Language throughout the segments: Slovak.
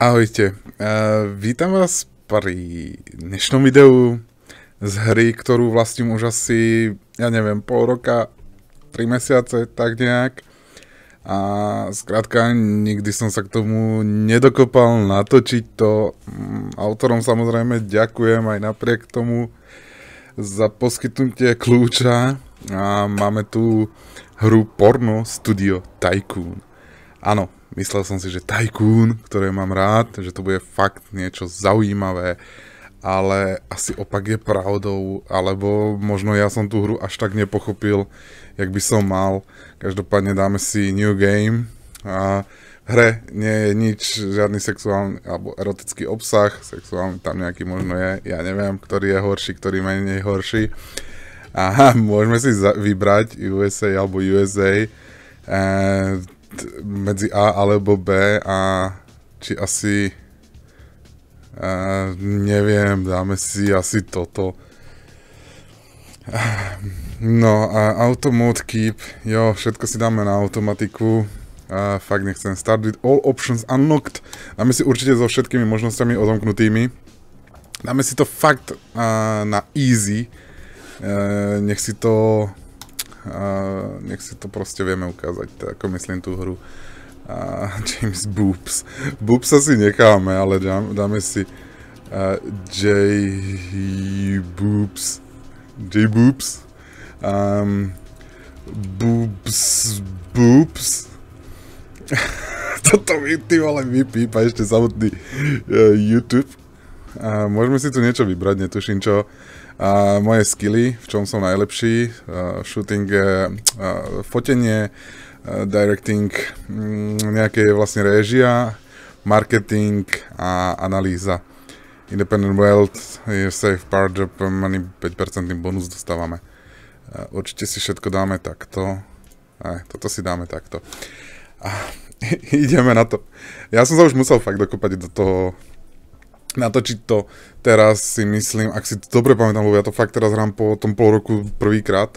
Ahojte, uh, vítam vás pri dnešnom videu z hry, ktorú vlastním už asi, ja neviem, pol roka, 3 mesiace, tak nejak. A zkrátka, nikdy som sa k tomu nedokopal natočiť to. Mm, autorom samozrejme ďakujem aj napriek tomu za poskytnutie kľúča. A máme tu hru Porno Studio Tycoon. Áno, Myslel som si, že Tycoon, ktoré mám rád, že to bude fakt niečo zaujímavé, ale asi opak je pravdou, alebo možno ja som tú hru až tak nepochopil, jak by som mal. Každopádne dáme si New Game a v hre nie je nič, žiadny sexuálny alebo erotický obsah, sexuálny tam nejaký možno je, ja neviem, ktorý je horší, ktorý menej horší. Aha, môžeme si vybrať USA alebo USA. Eh, medzi A alebo B a či asi uh, neviem, dáme si asi toto. No a Automode Keep, jo, všetko si dáme na automatiku. Uh, fakt nechcem. Start with all options unlocked. Dáme si určite so všetkými možnosťami odomknutými. Dáme si to fakt uh, na easy. Uh, nech si to a nech si to proste vieme ukázať, tak ako myslím tú hru. A James Boops. Boops si necháme, ale dáme, dáme si uh, J. Boops J. Boops Um, boops. Boops. Toto mi ty vole vypípa ešte samotný uh, YouTube. A môžeme si tu niečo vybrať, netuším čo. A moje skily, v čom som najlepší, uh, shooting, uh, fotenie, uh, directing, um, nejaké vlastne réžia, marketing a analýza. Independent Wealth je safe part job, money 5% bonus dostávame. Uh, určite si všetko dáme takto. Aj, toto si dáme takto. A ideme na to. Ja som sa už musel fakt dokopať do toho natočiť to teraz si myslím, ak si to dobre pamätám, lebo ja to fakt teraz hrám po tom pol roku prvýkrát.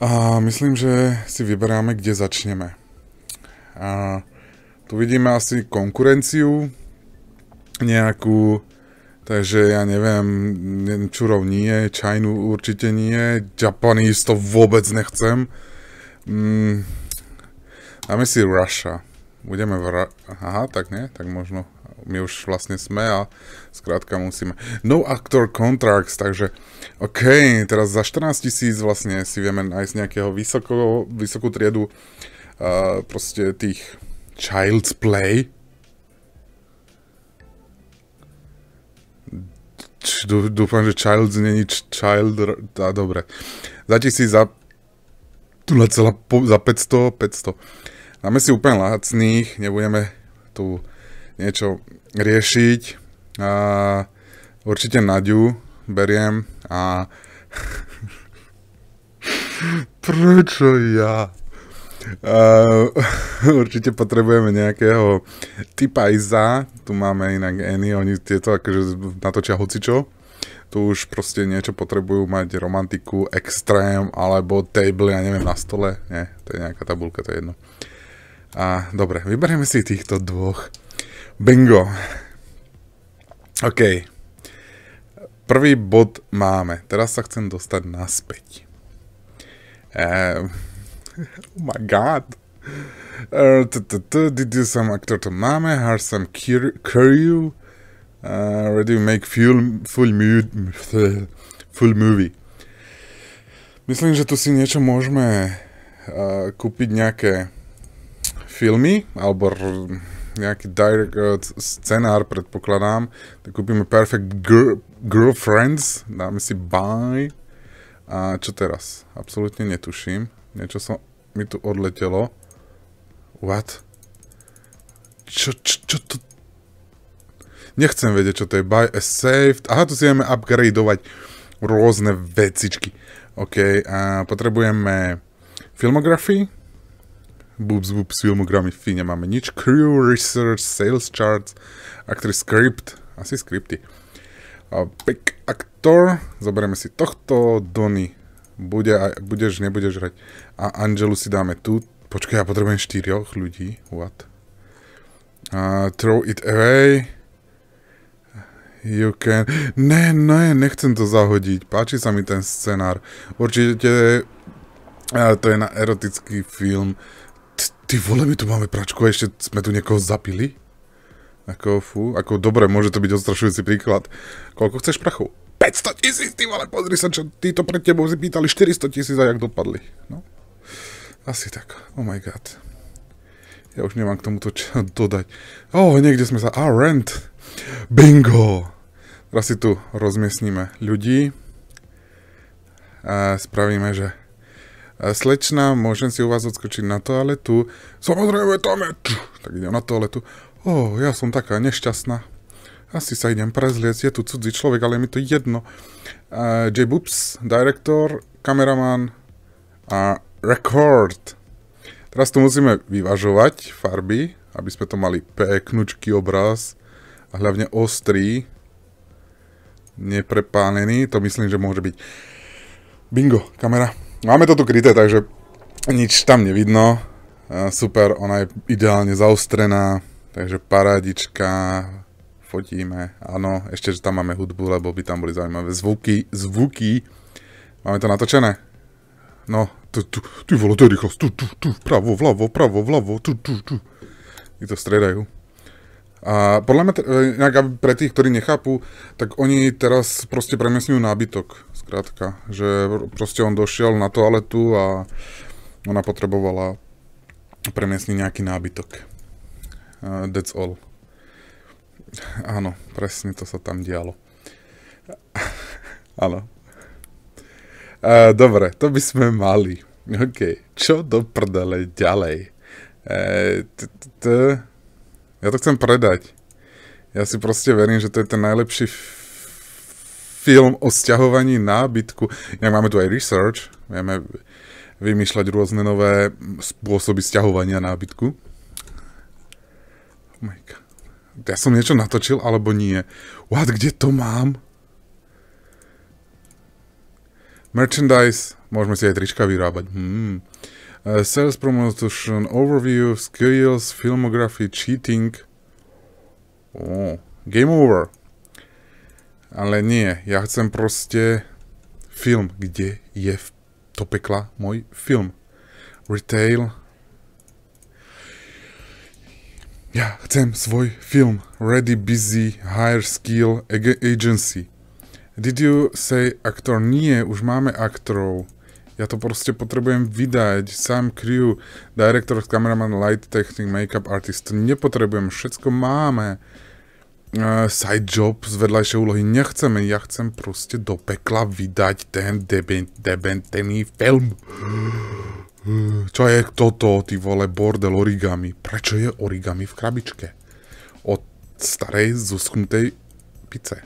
A myslím, že si vyberáme, kde začneme. A tu vidíme asi konkurenciu nejakú, takže ja neviem, Čurov nie, Čajnu určite nie, Japanese to vôbec nechcem. Mm, dáme si Russia. Budeme v... Ra Aha, tak nie, tak možno my už vlastne sme a zkrátka musíme. No actor contracts, takže OK, teraz za 14 tisíc vlastne si vieme nájsť nejakého vysoko, vysokú triedu uh, proste tých child's play. Č, dúfam, že child není child, tá dobre. Za tisíc, za, celá, za 500, 500. Dáme si úplne lacných, nebudeme tu niečo riešiť. A určite Naďu beriem a prečo ja? Uh, určite potrebujeme nejakého typa Iza, tu máme inak Eny, oni tieto akože natočia hocičo tu už proste niečo potrebujú mať romantiku, extrém, alebo table, ja neviem, na stole. Nie, to je nejaká tabulka, to je jedno. A dobre, vyberieme si týchto dvoch. Bingo. OK. Prvý bod máme. Teraz sa chcem dostať naspäť. Uh, oh my god. Ehm, Did you some aktor to máme, har som Curry, ehm, ready to make full, full, movie. Myslím, že tu si niečo môžeme eh, kúpiť nejaké filmy, alebo nejaký direct, uh, scenár, predpokladám, tak kúpime Perfect gr- Girlfriends, dáme si buy. A čo teraz? Absolutne netuším. Niečo som, mi tu odletelo. What? Čo, čo, čo to? Nechcem vedieť, čo to je. Buy a saved. Aha, tu si vieme upgradeovať rôzne vecičky. OK, a potrebujeme filmografii, Boobs Boobs filmogramy fi, nemáme nič. Crew, Research, Sales Charts, Actress Script, asi skripty. Pick Actor, zoberieme si tohto, Donny, bude, budeš, nebudeš hrať. A Angelu si dáme tu, počkaj, ja potrebujem štyrioch ľudí, what? A, throw it away. You can... Ne, ne, nechcem to zahodiť. Páči sa mi ten scenár. Určite to je na erotický film. Ty vole, my tu máme pračku a ešte sme tu niekoho zapili? Ako, fú, ako dobre, môže to byť odstrašujúci príklad. Koľko chceš prachu? 500 tisíc, ty vole, pozri sa, čo títo pred tebou si pýtali 400 tisíc a jak dopadli. No, asi tak. Oh my god. Ja už nemám k tomuto čo dodať. Oh, niekde sme sa... A, ah, rent. Bingo. Teraz si tu rozmiesníme ľudí. A spravíme, že slečna, môžem si u vás odskočiť na toaletu. Samozrejme, tam je. Tak idem na toaletu. Ó, oh, ja som taká nešťastná. Asi sa idem prezliec, je tu cudzí človek, ale je mi to jedno. Uh, J. Boops, direktor, kameraman a record. Teraz tu musíme vyvažovať farby, aby sme to mali peknučký obraz a hlavne ostrý, neprepálený. To myslím, že môže byť. Bingo, kamera. Máme to tu kryté, takže nič tam nevidno. Super, ona je ideálne zaostrená, takže parádička, fotíme. Áno, ešte, že tam máme hudbu, lebo by tam boli zaujímavé zvuky. Zvuky. Máme to natočené? No, tu, tu, ty vole, to je rýchlosť. Tu, tu, tu, pravo, vľavo, pravo, vľavo, tu, tu, tu. I to stredajú. A podľa mňa, e, nejak pre tých, ktorí nechápu, tak oni teraz proste premiesňujú nábytok Zkrátka, že proste on došiel na toaletu a ona potrebovala premiesniť nejaký nábytok. Uh, that's all. Áno, presne to sa tam dialo. Áno. Uh, dobre, to by sme mali. OK, čo do prdele ďalej? E, ja to chcem predať. Ja si proste verím, že to je ten najlepší film o sťahovaní nábytku. Inak máme tu aj research, vieme vymýšľať rôzne nové spôsoby sťahovania nábytku. Oh my God. Ja som niečo natočil, alebo nie. What, kde to mám? Merchandise, môžeme si aj trička vyrábať. Hmm. Uh, sales promotion, overview, skills, filmography, cheating. Oh. Game over. Ale nie, ja chcem proste film, kde je to pekla môj film. Retail. Ja chcem svoj film. Ready, busy, higher skill, agency. Did you say aktor? Nie, už máme aktorov. Ja to proste potrebujem vydať. Sam crew, director, cameraman, light, technik, makeup artist. Nepotrebujem, všetko máme side job z vedľajšej úlohy nechceme. Ja chcem proste do pekla vydať ten debentený film. Čo je toto, ty vole, bordel origami? Prečo je origami v krabičke? Od starej, zuschnutej pice.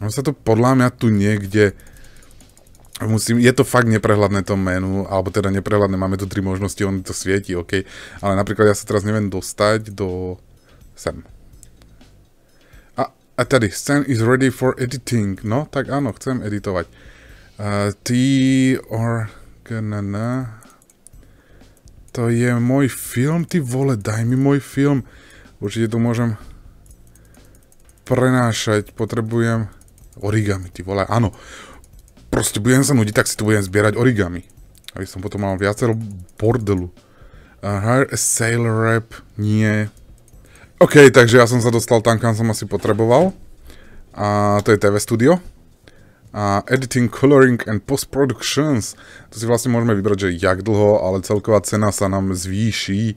On no, sa to podľa mňa tu niekde... Musím, je to fakt neprehľadné to menu, alebo teda neprehľadné, máme tu tri možnosti, on to svieti, OK. Ale napríklad ja sa teraz neviem dostať do... sem. A tady, scene is ready for editing. No, tak áno, chcem editovať. Uh, T or... Kanana. To je môj film, ty vole, daj mi môj film. Určite to môžem prenášať, potrebujem origami, ty vole, áno. Proste budem sa nudiť, tak si tu budem zbierať origami. Aby som potom mal viacero bordelu. Uh, hire a sailor rap, nie. OK, takže ja som sa dostal tam, kam som asi potreboval. A to je TV Studio. A editing, coloring and post-productions. To si vlastne môžeme vybrať, že jak dlho, ale celková cena sa nám zvýši.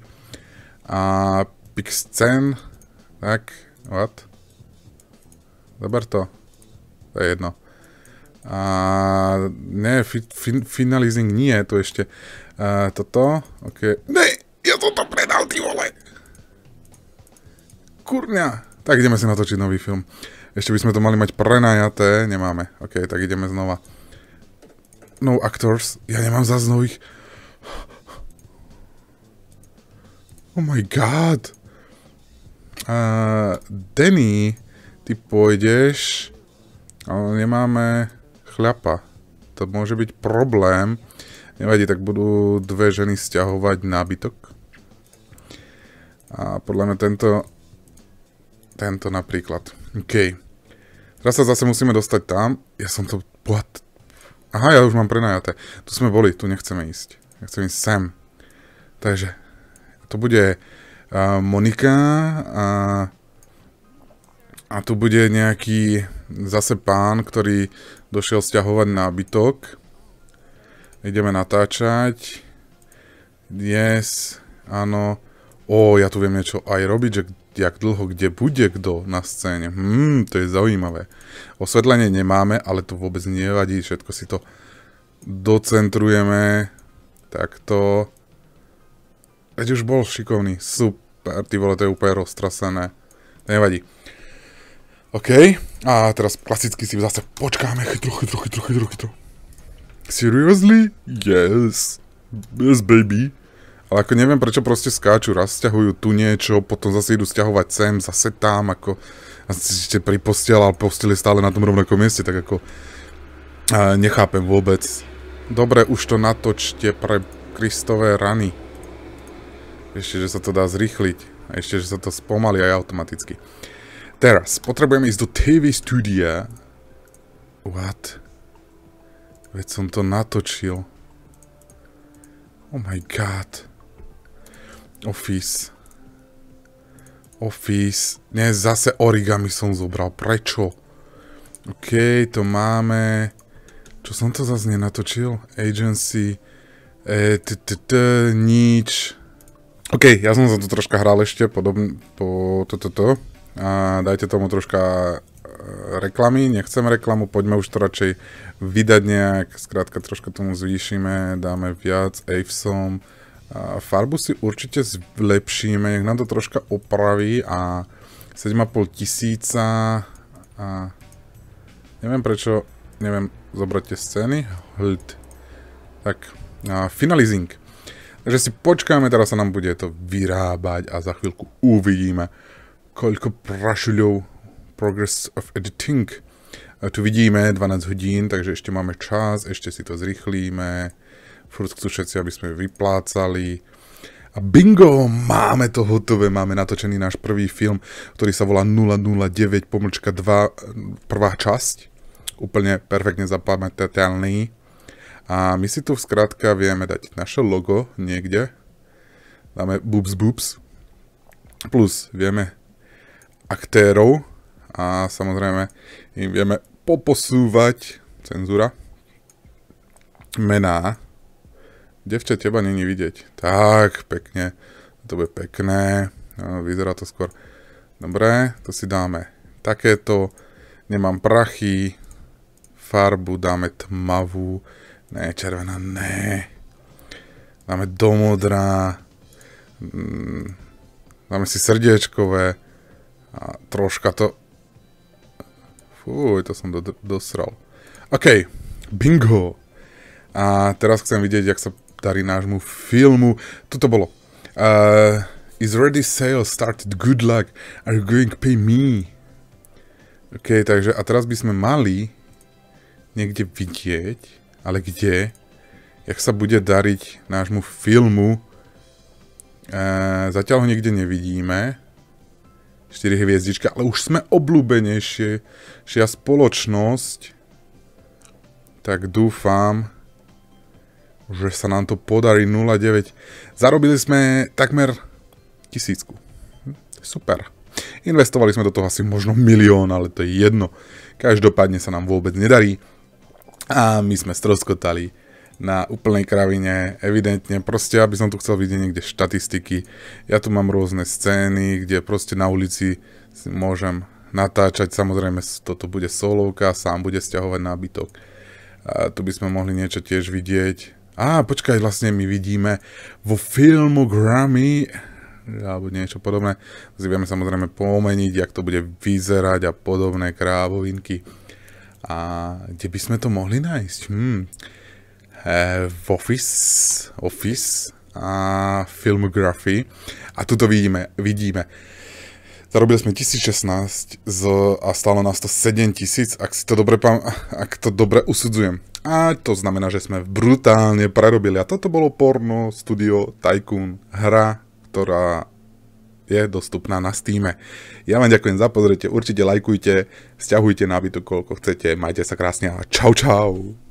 A Pixcen, tak, what? Zaber to. To je jedno. A ne, fi, fi, finalizing nie, to ešte. A, toto, ok. NEJ! kurňa, tak ideme si natočiť nový film. Ešte by sme to mali mať prenajaté, nemáme. OK, tak ideme znova. No actors, ja nemám zás nových. Oh my god. Uh, Danny, ty pôjdeš, ale nemáme chľapa. To môže byť problém. Nevadí, tak budú dve ženy stiahovať nábytok. A podľa mňa tento tento napríklad. OK. Teraz sa zase musíme dostať tam. Ja som to... What? Aha, ja už mám prenajaté. Tu sme boli, tu nechceme ísť. Ja chcem ísť sem. Takže, to bude uh, Monika a, a tu bude nejaký zase pán, ktorý došiel stiahovať nábytok. Ideme natáčať. Yes, áno. Ó, ja tu viem niečo aj robiť, že jak dlho kde bude kto na scéne. Hmm, to je zaujímavé. Osvetlenie nemáme, ale to vôbec nevadí, všetko si to docentrujeme. Takto. Veď už bol šikovný, super, ty vole, to je úplne roztrasené. Nevadí. OK, a teraz klasicky si zase počkáme, chytro, chytro, chytro, chytro, chytro. Seriously? Yes. Yes, baby. Ale ako neviem, prečo proste skáču, raz stiahujú tu niečo, potom zase idú stiahovať sem, zase tam, ako... A ste pri posteli, ale posteli stále na tom rovnakom mieste, tak ako... A nechápem vôbec. Dobre, už to natočte pre kristové rany. Ešte, že sa to dá zrýchliť. A ešte, že sa to spomalí aj automaticky. Teraz, potrebujem ísť do TV studia. What? Veď som to natočil. Oh my god. Office. Office. Nie, zase origami som zobral. Prečo? OK, to máme. Čo som to zase nenatočil? Agency. E, t, t, t, nič. OK, ja som sa tu troška hral ešte, podobne po toto. To, to. A dajte tomu troška e, reklamy, nechcem reklamu, poďme už to radšej vydať nejak, skrátka troška tomu zvýšime, dáme viac, Avesom, Farbu si určite zlepšíme, nech nám to troška opraví a 7,5 tisíca a neviem prečo, neviem, zobrate scény, hľd, Tak, a finalizing. Takže si počkáme, teraz sa nám bude to vyrábať a za chvíľku uvidíme, koľko prašuľov Progress of Editing. A e, tu vidíme 12 hodín, takže ešte máme čas, ešte si to zrychlíme. Furt chcú všetci, aby sme vyplácali. A bingo, máme to hotové, máme natočený náš prvý film, ktorý sa volá 009 pomlčka 2, prvá časť. Úplne perfektne zapamätateľný. A my si tu zkrátka vieme dať naše logo niekde. Dáme boobs boobs. Plus vieme aktérov a samozrejme im vieme poposúvať cenzúra mená Devče, teba není vidieť. Tak, pekne. To bude pekné. No, vyzerá to skôr. Dobre, to si dáme takéto. Nemám prachy. Farbu dáme tmavú. Ne, červená, ne. Dáme do modrá. Mm, dáme si srdiečkové. A troška to... Fúj, to som do, dosral. OK, bingo. A teraz chcem vidieť, jak sa darí nášmu filmu. Toto bolo. Uh, is ready sale started, good luck, are you going to pay me? OK, takže a teraz by sme mali niekde vidieť, ale kde, jak sa bude dariť nášmu filmu. Uh, zatiaľ ho niekde nevidíme. 4 hviezdička, ale už sme obľúbenejšie šia spoločnosť. Tak dúfam, že sa nám to podarí 0,9. Zarobili sme takmer tisícku. Super. Investovali sme do toho asi možno milión, ale to je jedno. Každopádne sa nám vôbec nedarí. A my sme stroskotali na úplnej kravine, evidentne, proste aby som tu chcel vidieť niekde štatistiky. Ja tu mám rôzne scény, kde proste na ulici si môžem natáčať, samozrejme toto bude solovka, sám bude stiahovať nábytok. A tu by sme mohli niečo tiež vidieť. A počkaj, vlastne my vidíme vo filmu Grammy alebo niečo podobné. Si vieme samozrejme pomeniť, jak to bude vyzerať a podobné krávovinky. A kde by sme to mohli nájsť? Hmm. E, v Office, Office a Filmography. A tu to vidíme, vidíme. Zarobili sme 1016 z, a stalo nás to 7000, ak si to dobre, pam, ak to dobre usudzujem. A to znamená, že sme brutálne prerobili. A toto bolo porno, studio, Tycoon, hra, ktorá je dostupná na Steam. Ja vám ďakujem za pozrite, určite lajkujte, stiahujte nábytu koľko chcete, majte sa krásne a čau čau.